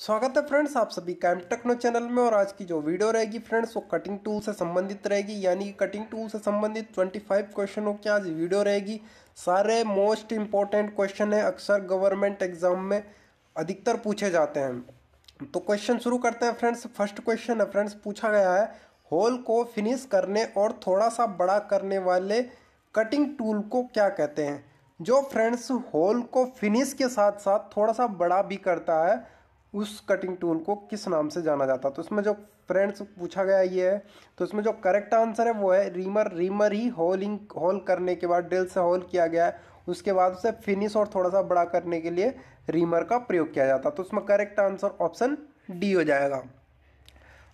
स्वागत है फ्रेंड्स आप सभी का एम टेक्नो चैनल में और आज की जो वीडियो रहेगी फ्रेंड्स वो कटिंग टूल से संबंधित रहेगी यानी कि कटिंग टूल से संबंधित 25 क्वेश्चनों की आज वीडियो रहेगी सारे मोस्ट इंपॉर्टेंट क्वेश्चन है अक्सर गवर्नमेंट एग्जाम में अधिकतर पूछे जाते हैं तो क्वेश्चन शुरू करते हैं फ्रेंड्स फर्स्ट क्वेश्चन है फ्रेंड्स पूछा गया है होल को फिनिश करने और थोड़ा सा बड़ा करने वाले कटिंग टूल को क्या कहते हैं जो फ्रेंड्स होल को फिनिश के साथ साथ थोड़ा सा बड़ा भी करता है उस कटिंग टूल को किस नाम से जाना जाता तो इसमें जो फ्रेंड्स पूछा गया ये है तो इसमें जो करेक्ट आंसर है वो है रीमर रीमर ही होलिंग होल करने के बाद ड्रिल से होल किया गया है उसके बाद उसे फिनिश और थोड़ा सा बड़ा करने के लिए रीमर का प्रयोग किया जाता तो उसमें करेक्ट आंसर ऑप्शन डी हो जाएगा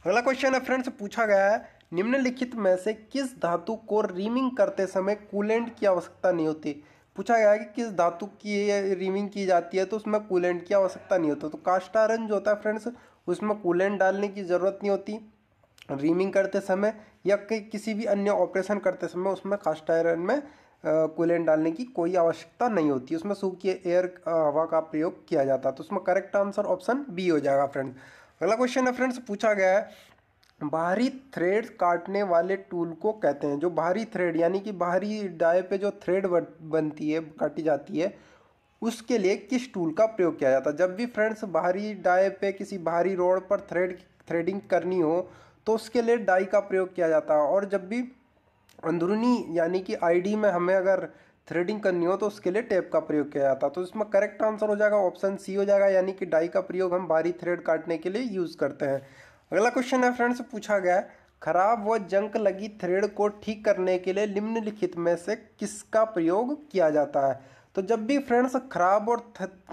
अगला क्वेश्चन है फ्रेंड्स पूछा गया है निम्नलिखित में से किस धातु को रीमिंग करते समय कूलेंट की आवश्यकता नहीं होती पूछा गया है कि किस धातु की रिमिंग की जाती है तो उसमें कूलेंट की आवश्यकता नहीं होती तो कास्ट आयरन जो होता है फ्रेंड्स उसमें कूलेंट डालने की ज़रूरत नहीं होती रीमिंग करते समय या कि किसी भी अन्य ऑपरेशन करते समय उसमें कास्ट आयरन में कूलेंट डालने की कोई आवश्यकता नहीं होती उसमें सूखी एयर हवा का प्रयोग किया जाता है तो उसमें करेक्ट आंसर ऑप्शन बी हो जाएगा फ्रेंड्स अगला क्वेश्चन है फ्रेंड्स पूछा गया है बाहरी थ्रेड काटने वाले टूल को कहते हैं जो बाहरी थ्रेड यानी कि बाहरी डाय पे जो थ्रेड बनती है काटी जाती है उसके लिए किस टूल का प्रयोग किया जाता है जब भी फ्रेंड्स बाहरी डाय पे किसी बाहरी रोड पर थ्रेड थ्रेडिंग करनी हो तो उसके लिए डाई का प्रयोग किया जाता है और जब भी अंदरूनी यानी कि आईडी में हमें अगर थ्रेडिंग करनी हो तो उसके लिए टेप का प्रयोग किया जाता है तो इसमें करेक्ट आंसर हो जाएगा ऑप्शन सी हो जाएगा यानी कि डाई का प्रयोग हम भारी थ्रेड काटने के लिए यूज़ करते हैं अगला क्वेश्चन है फ्रेंड्स पूछा गया है खराब व जंक लगी थ्रेड को ठीक करने के लिए निम्नलिखित में से किसका प्रयोग किया जाता है तो जब भी फ्रेंड्स खराब और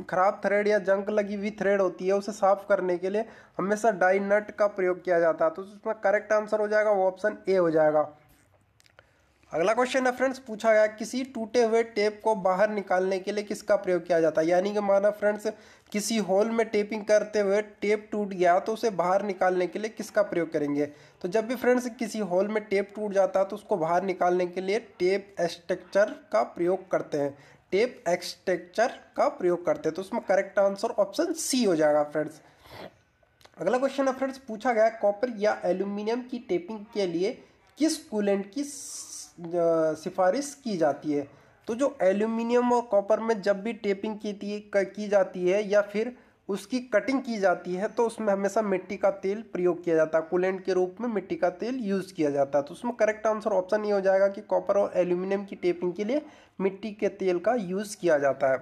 खराब थ्रेड या जंक लगी हुई थ्रेड होती है उसे साफ करने के लिए हमेशा डाई नट का प्रयोग किया जाता है तो उसमें करेक्ट आंसर हो जाएगा वो ऑप्शन ए हो जाएगा अगला क्वेश्चन है फ्रेंड्स पूछा गया किसी टूटे हुए टेप को बाहर निकालने के लिए किसका प्रयोग किया जाता है यानी कि माना फ्रेंड्स किसी होल में टेपिंग करते हुए टेप टूट गया तो उसे बाहर निकालने के लिए किसका प्रयोग करेंगे तो जब भी फ्रेंड्स किसी होल में टेप टूट जाता है तो उसको बाहर निकालने के लिए टेप स्ट्रक्चर का प्रयोग करते हैं टेप एक्सटेक्चर का प्रयोग करते हैं तो उसमें करेक्ट आंसर ऑप्शन सी हो जाएगा फ्रेंड्स अगला क्वेश्चन है फ्रेंड्स पूछा गया कॉपर या एल्यूमिनियम की टेपिंग के लिए किस कूलेंट की सिफारिश की जाती है तो जो एल्यूमिनियम और कॉपर में जब भी टेपिंग की की जाती है या फिर उसकी कटिंग की जाती है तो उसमें हमेशा मिट्टी का तेल प्रयोग किया जाता है कूलेंट के रूप में मिट्टी का तेल यूज़ किया जाता है तो उसमें करेक्ट आंसर ऑप्शन ये हो जाएगा कि कॉपर और एल्यूमिनियम की टेपिंग के लिए मिट्टी के तेल का यूज़ किया जाता है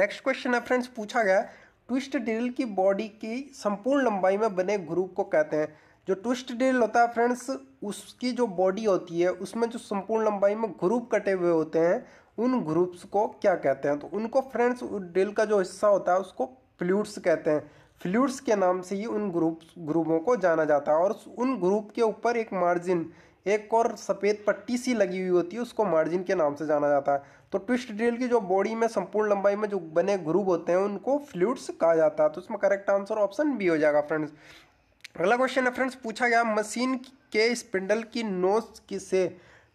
नेक्स्ट क्वेश्चन है फ्रेंड्स पूछा गया ट्विस्ट ड्रिल की बॉडी की संपूर्ण लंबाई में बने ग्रुप को कहते हैं जो ट्विस्ट ड्रिल होता है फ्रेंड्स उसकी जो बॉडी होती है उसमें जो संपूर्ण लंबाई में ग्रुप कटे हुए होते हैं उन ग्रुप्स को क्या कहते हैं तो उनको फ्रेंड्स डेल का जो हिस्सा होता है उसको फ्लूड्स कहते हैं फ्लूड्स के नाम से ही उन ग्रुप ग्रुपों को जाना जाता है और उन ग्रुप के ऊपर एक मार्जिन एक और सफ़ेद पट्टी सी लगी हुई होती है उसको मार्जिन के नाम से जाना जाता है तो ट्विस्ट ड्रिल की जो बॉडी में संपूर्ण लंबाई में जो बने ग्रुप होते हैं उनको फ्लूड्स कहा जाता है तो इसमें करेक्ट आंसर ऑप्शन बी हो जाएगा फ्रेंड्स अगला क्वेश्चन है फ्रेंड्स पूछा गया मशीन के स्पिंडल की की से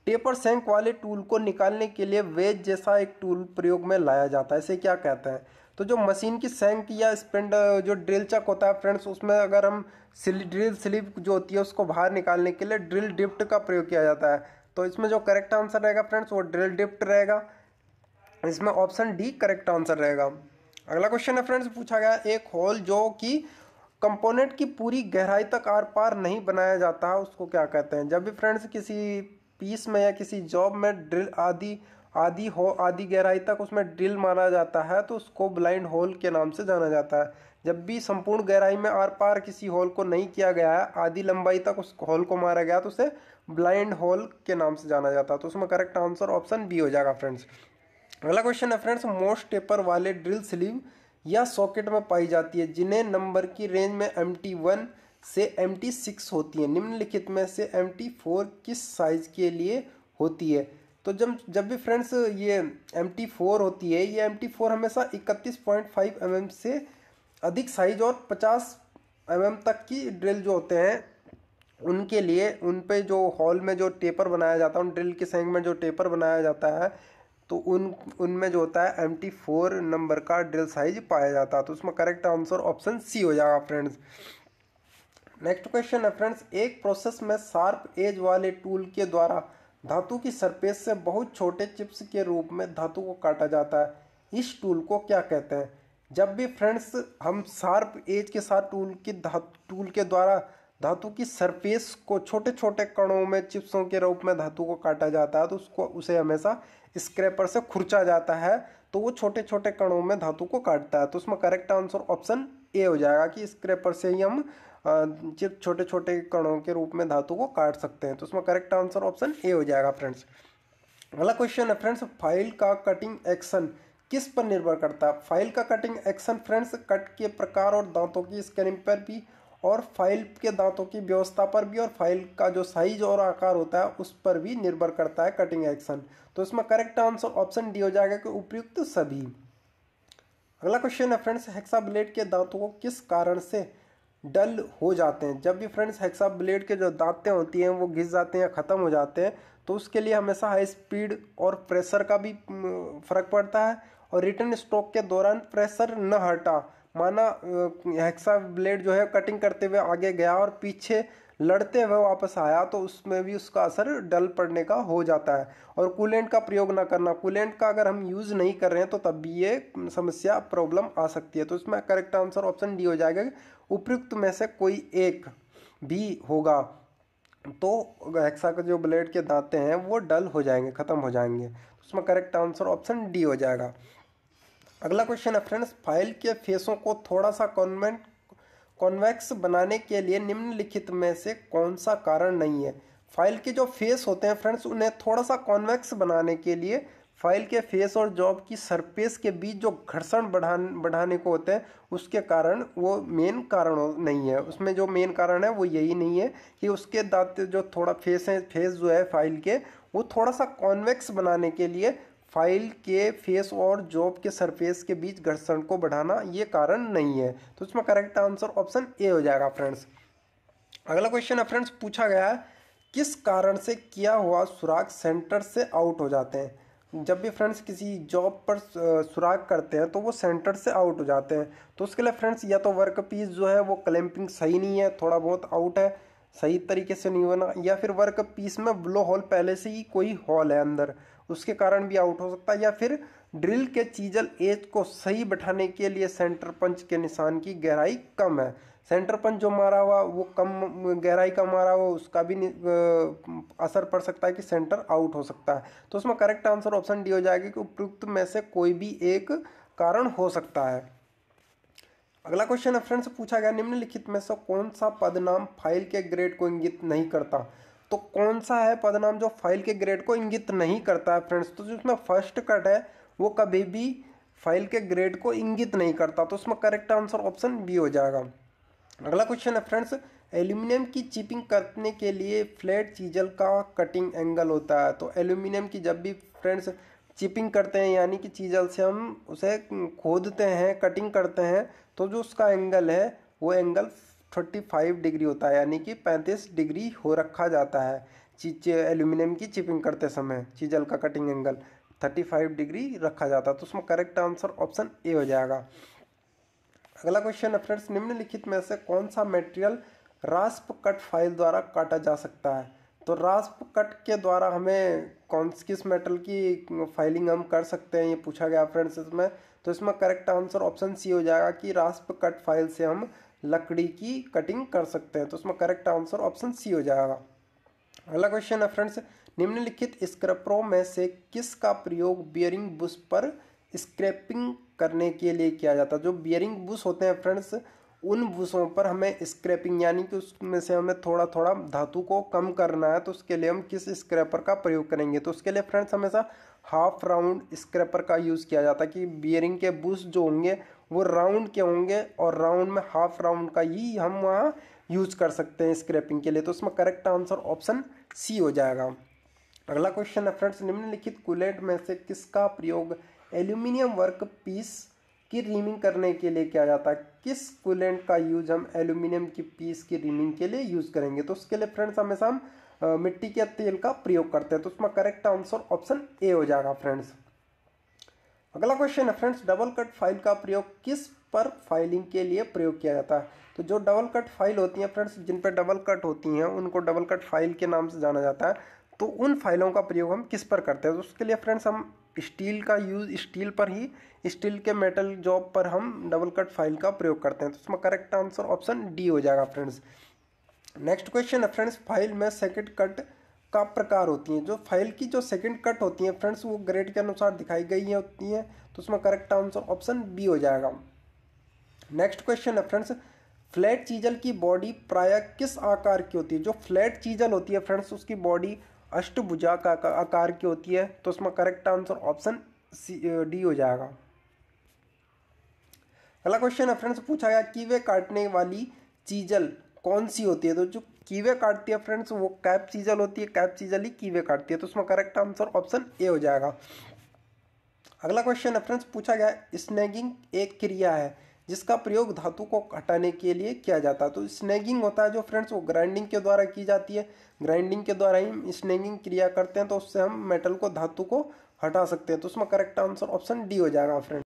टेपर सेंक वाले टूल को निकालने के लिए वेज जैसा एक टूल प्रयोग में लाया जाता है इसे क्या कहते हैं तो जो मशीन की सेंक या स्पिंड जो ड्रिल चक होता है फ्रेंड्स उसमें अगर हम सिली ड्रिल स्लिप जो होती है उसको बाहर निकालने के लिए ड्रिल डिफ्ट का प्रयोग किया जाता है तो इसमें जो करेक्ट आंसर रहेगा फ्रेंड्स वो ड्रिल डिफ्ट रहेगा इसमें ऑप्शन डी करेक्ट आंसर रहेगा अगला क्वेश्चन है फ्रेंड्स पूछा गया एक होल जो कि कंपोनेंट की पूरी गहराई तक आर पार नहीं बनाया जाता है उसको क्या कहते हैं जब भी फ्रेंड्स किसी पीस में या किसी जॉब में ड्रिल आदि आदि हो आदि गहराई तक उसमें ड्रिल माना जाता है तो उसको ब्लाइंड होल के नाम से जाना जाता है जब भी संपूर्ण गहराई में आर पार किसी होल को नहीं किया गया है आधी लंबाई तक उस होल को मारा गया तो उसे ब्लाइंड होल के नाम से जाना जाता है तो उसमें करेक्ट आंसर ऑप्शन बी हो जाएगा फ्रेंड्स अगला क्वेश्चन है फ्रेंड्स मोस्ट टेपर वाले ड्रिल स्लीव या सॉकेट में पाई जाती है जिन्हें नंबर की रेंज में एम टी वन से एम टी सिक्स होती है निम्नलिखित में से एम टी फोर किस साइज के लिए होती है तो जब जब भी फ्रेंड्स ये एम टी फोर होती है ये एम टी फोर हमेशा इकतीस पॉइंट फाइव एम एम से अधिक साइज और पचास एम एम तक की ड्रिल जो होते हैं उनके लिए उन पे जो हॉल में जो टेपर बनाया जाता है उन ड्रिल के सेंग में जो टेपर बनाया जाता है तो उन उनमें जो होता है एम टी फोर नंबर का ड्रिल साइज पाया जाता है तो उसमें करेक्ट आंसर ऑप्शन सी हो जाएगा फ्रेंड्स नेक्स्ट क्वेश्चन है फ्रेंड्स एक प्रोसेस में शार्प एज वाले टूल के द्वारा धातु की सरफेस से बहुत छोटे चिप्स के रूप में धातु को काटा जाता है इस टूल को क्या कहते हैं जब भी फ्रेंड्स हम शार्प एज के साथ टूल के धातु टूल के द्वारा धातु की सरफेस को छोटे छोटे कणों में चिप्सों के रूप में धातु को काटा जाता है तो उसको उसे हमेशा स्क्रैपर से खुर्चा जाता है तो वो छोटे छोटे कणों में धातु को काटता है तो उसमें करेक्ट आंसर ऑप्शन ए हो जाएगा कि स्क्रैपर से ही हम चिप छोटे छोटे कणों के रूप में धातु को काट सकते हैं तो उसमें करेक्ट आंसर ऑप्शन ए हो जाएगा फ्रेंड्स अगला क्वेश्चन है फ्रेंड्स फाइल का कटिंग एक्शन किस पर निर्भर करता है फाइल का कटिंग एक्शन फ्रेंड्स कट के प्रकार और दांतों की स्कैनिंग पर भी और फाइल के दांतों की व्यवस्था पर भी और फाइल का जो साइज और आकार होता है उस पर भी निर्भर करता है कटिंग एक्शन तो इसमें करेक्ट आंसर ऑप्शन डी हो जाएगा कि उपयुक्त सभी अगला क्वेश्चन है फ्रेंड्स हेक्सा ब्लेड के दांतों को किस कारण से डल हो जाते हैं जब भी फ्रेंड्स हेक्सा ब्लेड के जो दांतें होती हैं वो घिस जाते हैं या ख़त्म हो जाते हैं तो उसके लिए हमेशा हाई स्पीड और प्रेशर का भी फ़र्क पड़ता है और रिटर्न स्ट्रोक के दौरान प्रेशर न हटा माना हेक्सा ब्लेड जो है कटिंग करते हुए आगे गया और पीछे लड़ते हुए वापस आया तो उसमें भी उसका असर डल पड़ने का हो जाता है और कूलेंट का प्रयोग ना करना कूलेंट का अगर हम यूज़ नहीं कर रहे हैं तो तब भी ये समस्या प्रॉब्लम आ सकती है तो इसमें करेक्ट आंसर ऑप्शन डी हो जाएगा उपयुक्त में से कोई एक भी होगा तो हेक्सा का जो ब्लेड के दांते हैं वो डल हो जाएंगे ख़त्म हो जाएंगे उसमें तो करेक्ट आंसर ऑप्शन डी हो जाएगा अगला क्वेश्चन है फ्रेंड्स फाइल के फेसों को थोड़ा सा कॉन्वेंट कॉन्वेक्स बनाने के लिए निम्नलिखित में से कौन सा कारण नहीं है फाइल के जो फेस होते हैं फ्रेंड्स उन्हें थोड़ा सा कॉन्वेक्स बनाने के लिए फाइल के फेस और जॉब की सरफेस के बीच जो घर्षण बढ़ा बढ़ाने को होते हैं उसके कारण वो मेन कारण नहीं है उसमें जो मेन कारण है वो यही नहीं है कि उसके दाँत जो थोड़ा फेस है फेस जो है फाइल के वो थोड़ा सा कॉन्वेक्स बनाने के लिए फाइल के फेस और जॉब के सरफेस के बीच घर्षण को बढ़ाना ये कारण नहीं है तो इसमें करेक्ट आंसर ऑप्शन ए हो जाएगा फ्रेंड्स अगला क्वेश्चन है फ्रेंड्स पूछा गया है किस कारण से किया हुआ सुराग सेंटर से आउट हो जाते हैं जब भी फ्रेंड्स किसी जॉब पर सुराग करते हैं तो वो सेंटर से आउट हो जाते हैं तो उसके लिए फ्रेंड्स या तो वर्क पीस जो है वो क्लैंपिंग सही नहीं है थोड़ा बहुत आउट है सही तरीके से नहीं होना या फिर वर्क पीस में ब्लो होल पहले से ही कोई हॉल है अंदर उसके कारण भी आउट हो सकता है या फिर ड्रिल के चीजल एज को सही बैठाने के लिए सेंटर पंच के निशान की गहराई कम है सेंटर पंच जो मारा हुआ वो कम गहराई का मारा हुआ उसका भी असर पड़ सकता है कि सेंटर आउट हो सकता है तो उसमें करेक्ट आंसर ऑप्शन डी हो जाएगा कि उपयुक्त में से कोई भी एक कारण हो सकता है अगला क्वेश्चन है फ्रेंड से पूछा गया निम्नलिखित में से कौन सा पद नाम फाइल के ग्रेड को इंगित नहीं करता तो कौन सा है पदनाम जो फाइल के ग्रेड को इंगित नहीं करता है फ्रेंड्स तो जिसमें फर्स्ट कट है वो कभी भी फाइल के ग्रेड को इंगित नहीं करता तो उसमें करेक्ट आंसर ऑप्शन बी हो जाएगा अगला क्वेश्चन है फ्रेंड्स एल्यूमिनियम की चिपिंग करने के लिए फ्लैट चीजल का कटिंग एंगल होता है तो एल्यूमिनियम की जब भी फ्रेंड्स चिपिंग करते हैं यानी कि चीजल से हम उसे खोदते हैं कटिंग करते हैं तो जो उसका एंगल है वो एंगल 35 डिग्री होता है यानी कि 35 डिग्री हो रखा जाता है चीज एल्यूमिनियम की चिपिंग करते समय चीजल का कटिंग एंगल 35 डिग्री रखा जाता है तो उसमें करेक्ट आंसर ऑप्शन ए हो जाएगा अगला क्वेश्चन है फ्रेंड्स निम्नलिखित में से कौन सा मटेरियल रास्प कट फाइल द्वारा काटा जा सकता है तो रास्प कट के द्वारा हमें कौन किस मेटल की फाइलिंग हम कर सकते हैं ये पूछा गया फ्रेंड्स इसमें तो इसमें करेक्ट आंसर ऑप्शन सी हो जाएगा कि रास्प कट फाइल से हम लकड़ी की कटिंग कर सकते हैं तो उसमें करेक्ट आंसर ऑप्शन सी हो जाएगा अगला क्वेश्चन है फ्रेंड्स निम्नलिखित स्क्रपरों में से किसका प्रयोग बियरिंग बुश पर स्क्रैपिंग करने के लिए किया जाता है जो बियरिंग बुश होते हैं फ्रेंड्स उन बुशों पर हमें स्क्रैपिंग यानी कि उसमें से हमें थोड़ा थोड़ा धातु को कम करना है तो उसके लिए हम किस स्क्रैपर का प्रयोग करेंगे तो उसके लिए फ्रेंड्स हमेशा हाफ राउंड स्क्रैपर का यूज़ किया जाता है कि बियरिंग के बुश जो होंगे वो राउंड के होंगे और राउंड में हाफ राउंड का ही हम वहाँ यूज कर सकते हैं स्क्रैपिंग के लिए तो उसमें करेक्ट आंसर ऑप्शन सी हो जाएगा अगला क्वेश्चन है फ्रेंड्स निम्नलिखित कुलेट में से किसका प्रयोग एल्यूमिनियम वर्क पीस की रीमिंग करने के लिए किया जाता है किस कूलेंट का यूज हम एल्यूमिनियम की पीस की रिमिंग के लिए यूज करेंगे तो उसके लिए फ्रेंड्स हमेशा हम मिट्टी के तेल का प्रयोग करते हैं तो उसमें करेक्ट आंसर ऑप्शन ए हो जाएगा फ्रेंड्स अगला क्वेश्चन है फ्रेंड्स डबल कट फाइल का प्रयोग किस पर फाइलिंग के लिए प्रयोग किया जाता है तो जो डबल कट फाइल होती हैं फ्रेंड्स जिन पर डबल कट होती हैं उनको डबल कट फाइल के नाम से जाना जाता है तो उन फाइलों का प्रयोग हम किस पर करते हैं तो उसके लिए फ्रेंड्स हम स्टील का यूज़ स्टील पर ही स्टील के मेटल जॉब पर हम डबल कट फाइल का प्रयोग करते हैं तो इसमें करेक्ट आंसर ऑप्शन डी हो जाएगा फ्रेंड्स नेक्स्ट क्वेश्चन है फ्रेंड्स फाइल में सेकेंड कट का प्रकार होती है जो फाइल की जो सेकंड कट होती है फ्रेंड्स वो ग्रेड के अनुसार दिखाई गई है होती हैं तो उसमें करेक्ट आंसर ऑप्शन बी हो जाएगा नेक्स्ट क्वेश्चन है फ्रेंड्स फ्लैट चीजल की बॉडी प्राय किस आकार की होती है जो फ्लैट चीजल होती है फ्रेंड्स उसकी बॉडी अष्टभुजा का आकार की होती है तो उसमें correct answer option C D हो जाएगा अगला क्वेश्चन है फ्रेंड्स पूछा गया कीवे काटने वाली चीजल कौन सी होती है तो जो कीवे काटती है फ्रेंड्स वो कैप चीजल होती है कैप चीजल ही कीवे काटती है तो उसमें करेक्ट आंसर ऑप्शन ए हो जाएगा अगला क्वेश्चन है फ्रेंड्स पूछा गया स्नैगिंग एक क्रिया है जिसका प्रयोग धातु को हटाने के लिए किया जाता है तो स्नैगिंग होता है जो फ्रेंड्स वो ग्राइंडिंग के द्वारा की जाती है ग्राइंडिंग के द्वारा ही स्नैगिंग क्रिया करते हैं तो उससे हम मेटल को धातु को हटा सकते हैं तो उसमें करेक्ट आंसर ऑप्शन डी हो जाएगा फ्रेंड